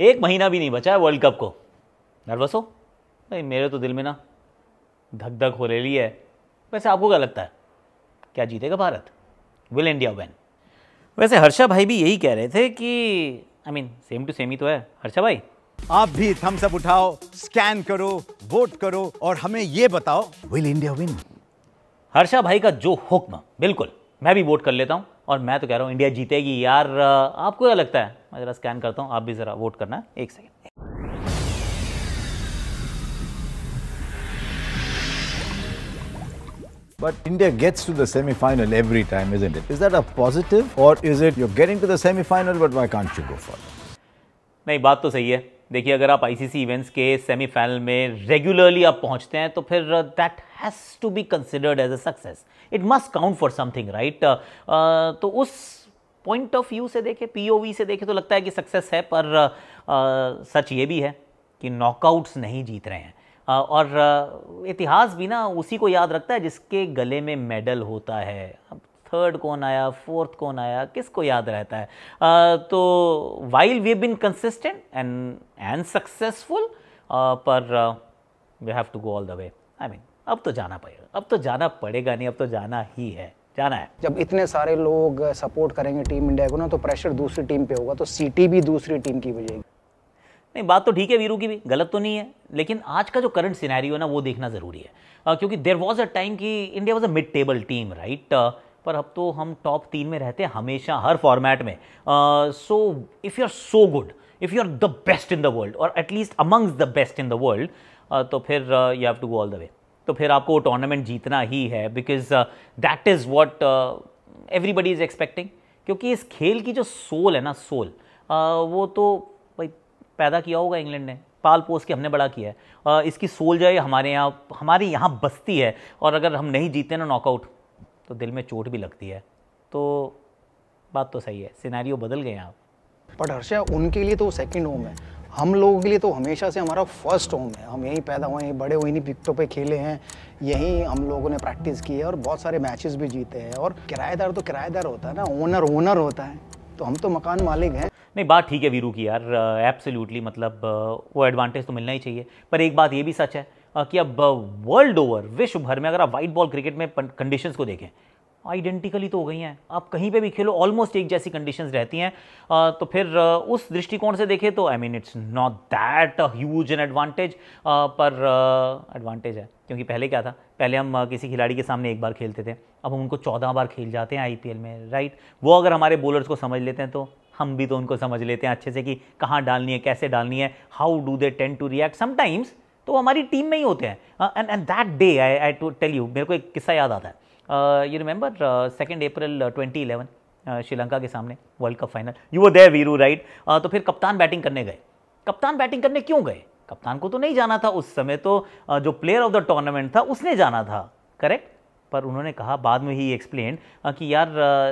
एक महीना भी नहीं बचा है वर्ल्ड कप को नर्वस हो भाई मेरे तो दिल में ना धक धक हो ले ली है वैसे आपको क्या लगता है क्या जीतेगा भारत विल इंडिया वैन वैसे हर्षा भाई भी यही कह रहे थे कि I mean same to same ही तो है हर्षा भाई आप भी थम्स अप उठाओ स्कैन करो वोट करो और हमें ये बताओ विल इंडिया विन हर्षा भाई का जो हुक्म बिल्कुल मैं भी वोट कर लेता हूँ और मैं तो कह रहा हूँ इंडिया जीतेगी यार आपको क्या लगता है मैं ज़रा स्कैन करता हूँ आप भी ज़रा वोट करना एक second But India gets to the semi-final every time, isn't it? Is that a positive or is it you're getting to the semi-final but why can't you go further? नहीं बात तो सही है देखिए अगर आप आईसीसी इवेंट्स के semifinal में रेगुलरली आप पहुंचते हैं तो फिर that has to be considered as a success it must count for something right तो उस पॉइंट ऑफ व्यू से देखें पीओवी से देखें तो लगता है कि सक्सेस है पर uh, uh, सच ये भी है कि नॉकआउट्स नहीं जीत रहे हैं uh, और इतिहास भी ना उसी को याद रखता है जिसके गले में मेडल होता है थर्ड कौन आया फोर्थ कौन आया किसको याद रहता है तो while we been consistent and and successful पर we have to go all the way I mean अब तो जाना पड़ेगा अब तो जाना पड़ेगा नहीं अब तो जाना ही है जाना है जब इतने सारे लोग सपोर्ट करेंगे टीम इंडिया को ना तो प्रेशर दूसरी टीम पे होगा तो सीटी भी दूसरी टीम की बजेगी नहीं बात तो ठीक है वीरू की भी गलत तो नहीं है लेकिन आज का जो करंट सिनेरियो है ना वो देखना ज़रूरी है क्योंकि देर वॉज अ टाइम कि India was a mid table team right पर अब तो हम टॉप तीन में रहते हैं हमेशा हर फॉर्मेट में so if you are so good if you are the best in the world और at least amongst the best in the world तो फिर you have to go all the way तो फिर आपको वो टूर्नामेंट जीतना ही है because that is what everybody is expecting क्योंकि इस खेल की जो सोल है ना सोल uh, वो तो भाई पैदा किया होगा इंग्लैंड ने पाल पोस के हमने बड़ा किया है uh, इसकी सोल जो है हमारे यहाँ हमारे यहाँ बस्ती है और अगर हम नहीं जीते ना नॉकआउट तो दिल में चोट भी लगती है तो बात तो सही है सिनेरियो बदल गए आप बट हर्षा उनके लिए तो सेकंड होम है हम लोगों के लिए तो हमेशा से हमारा फर्स्ट होम है हम यहीं पैदा हुए हैं बड़े हुए इन्हीं पिक्टों पे खेले हैं यहीं हम लोगों ने प्रैक्टिस की है और बहुत सारे मैचेस भी जीते हैं और किराएदार तो किराएदार होता है ना ओनर ओनर होता है तो हम तो मकान मालिक हैं नहीं बात ठीक है वीरू की यार एब्सोल्युटली uh, मतलब uh, वो एडवांटेज तो मिलना ही चाहिए पर एक बात ये भी सच है uh, कि अब वर्ल्ड ओवर विश्व भर में अगर आप वाइट बॉल क्रिकेट में कंडीशंस को देखें आइडेंटिकली तो हो गई हैं आप कहीं पे भी खेलो ऑलमोस्ट एक जैसी कंडीशंस रहती हैं तो फिर उस दृष्टिकोण से देखें तो I mean it's not that huge an advantage पर एडवांटेज है क्योंकि पहले क्या था पहले हम किसी खिलाड़ी के सामने एक बार खेलते थे अब हम उनको चौदह बार खेल जाते हैं आई में राइट वो अगर हमारे बॉलर्स को समझ लेते हैं तो हम भी तो उनको समझ लेते हैं अच्छे से कि कहाँ डालनी है कैसे डालनी है how do they tend to react sometimes तो हमारी टीम में ही होते हैं and and that day I I to tell you मेरे को एक किस्सा याद आता है you remember second April twenty eleven Sri Lanka के सामने वर्ल्ड कप फाइनल यू वो दे वीरू राइट तो फिर कप्तान बैटिंग करने गए कप्तान बैटिंग करने क्यों गए कप्तान को तो नहीं जाना था उस समय तो uh, जो प्लेयर ऑफ द टूर्नामेंट था उसने जाना था करेक्ट पर उन्होंने कहा बाद में ही एक्सप्लेन uh, कि यार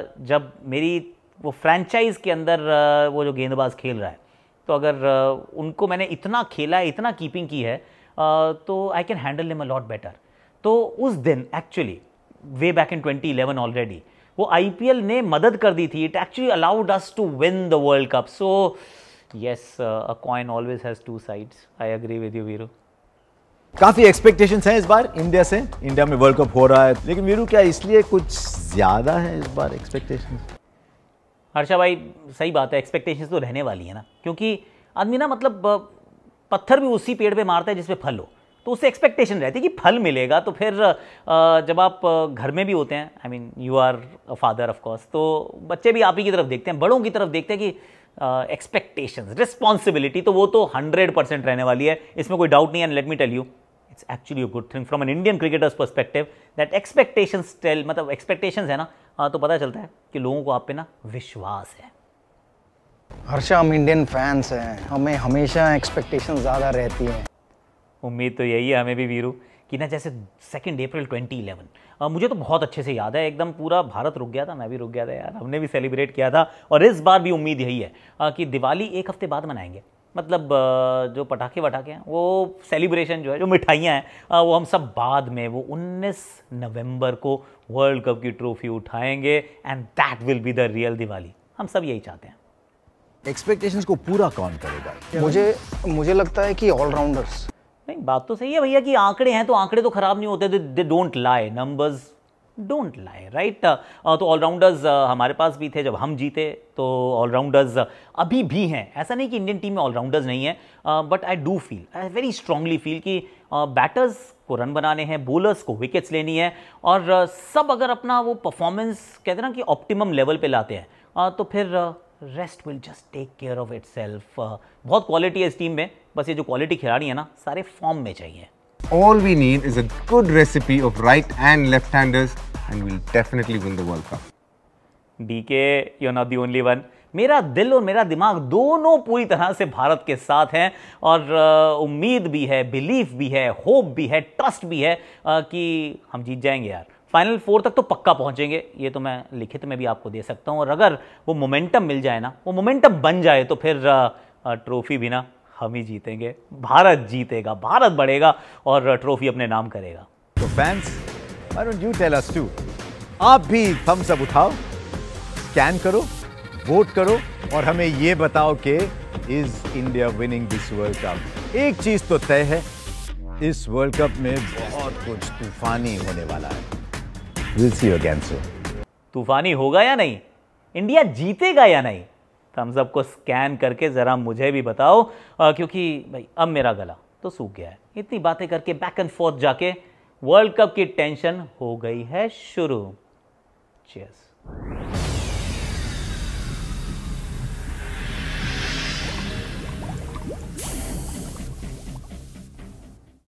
uh, जब मेरी वो फ्रेंचाइज के अंदर uh, वो जो गेंदबाज खेल रहा है तो अगर uh, उनको मैंने इतना खेला है इतना कीपिंग की है uh, तो आई कैन हैंडल निम अ लॉट बेटर तो उस दिन actually way back in 2011 already वो आईपीएल ने मदद कर दी थी it actually allowed us to win the world cup so yes a coin always has two sides I agree with you Viru काफ़ी एक्सपेक्टेशन है इस बार इंडिया से इंडिया में वर्ल्ड कप हो रहा है लेकिन वीरू क्या इसलिए कुछ ज़्यादा है इस बार एक्सपेक्टेशन हर्षा भाई सही बात है एक्सपेक्टेशन तो रहने वाली है ना क्योंकि आदमी ना मतलब पत्थर भी उसी पेड़ पे मारता है जिसपे फल हो तो उससे एक्सपेक्टेशन रहती है कि फल मिलेगा तो फिर जब आप घर में भी होते हैं I mean you are a father of course तो बच्चे भी आप ही की तरफ देखते हैं बड़ों की तरफ देखते हैं कि एक्सपेक्टेशंस रिस्पॉन्सिबिलिटी तो वो तो हंड्रेड परसेंट रहने वाली है इसमें कोई डाउट नहीं है let me tell you it's actually a good thing from an Indian cricketer's perspective that expectations tell मतलब एक्सपेक्टेशंस है ना हाँ, तो पता चलता है कि लोगों को आप पे ना विश्वास है हर्षा हम इंडियन फैंस हैं हमें हमेशा एक्सपेक्टेशन ज़्यादा रहती हैं उम्मीद तो यही है हमें भी वीरू कि ना जैसे सेकेंड अप्रैल ट्वेंटी इलेवन मुझे तो बहुत अच्छे से याद है एकदम पूरा भारत रुक गया था मैं भी रुक गया था यार हमने भी सेलिब्रेट किया था और इस बार भी उम्मीद यही है कि दिवाली एक हफ्ते बाद मनाएंगे मतलब जो पटाखे वटाखे हैं वो सेलिब्रेशन जो है जो मिठाइयाँ हैं वो हम सब बाद में वो 19 नवंबर को वर्ल्ड कप की ट्रॉफी उठाएंगे and that will be the real Diwali हम सब यही चाहते हैं एक्सपेक्टेशंस को पूरा कौन करेगा मुझे मुझे लगता है कि ऑलराउंडर्स नहीं बात तो सही है भैया कि आंकड़े हैं तो आंकड़े तो खराब नहीं होते they don't lie numbers don't lie right तो ऑलराउंडर्स हमारे पास भी थे जब हम जीते तो ऑलराउंडर्स अभी भी हैं ऐसा नहीं कि इंडियन टीम में ऑलराउंडर्स नहीं है but I do feel I very strongly feel कि बैटर्स को रन बनाने हैं बोलर्स को विकेट्स लेनी है और सब अगर अपना वो परफॉर्मेंस कहते हैं ना कि ऑप्टिमम लेवल पे लाते हैं तो फिर rest will just take care of itself बहुत क्वालिटी है इस टीम में बस ये जो क्वालिटी खिलाड़ी है ना सारे फॉर्म में चाहिए All we need is a good recipe of right and left-handers and we'll definitely win the World Cup. DK, you're not the only one. मेरा दिल और मेरा दिमाग दोनों पूरी तरह से भारत के साथ हैं और uh, उम्मीद भी है बिलीफ भी है होप भी है ट्रस्ट भी है uh, कि हम जीत जाएंगे यार फाइनल फोर तक तो पक्का पहुंचेंगे ये तो मैं लिखित में भी आपको दे सकता हूं और अगर वो मोमेंटम मिल जाए ना वो मोमेंटम बन जाए तो फिर ट्रॉफी भी ना हम ही जीतेंगे भारत जीतेगा भारत बढ़ेगा और ट्रॉफी अपने नाम करेगा तो fans you tell us too आप भी थम्स अप उठाओ स्कैन करो वोट करो और हमें ये बताओ कि is India winning this world cup एक चीज तो तय है इस वर्ल्ड कप में बहुत कुछ तूफानी होने वाला है will see you again soon. तूफानी होगा या नहीं इंडिया जीतेगा या नहीं थम्स अप को स्कैन करके ज़रा मुझे भी बताओ आ, क्योंकि भाई अब मेरा गला तो सूख गया है इतनी बातें करके बैक एंड फोर्थ जाके वर्ल्ड कप की टेंशन हो गई है शुरू चेस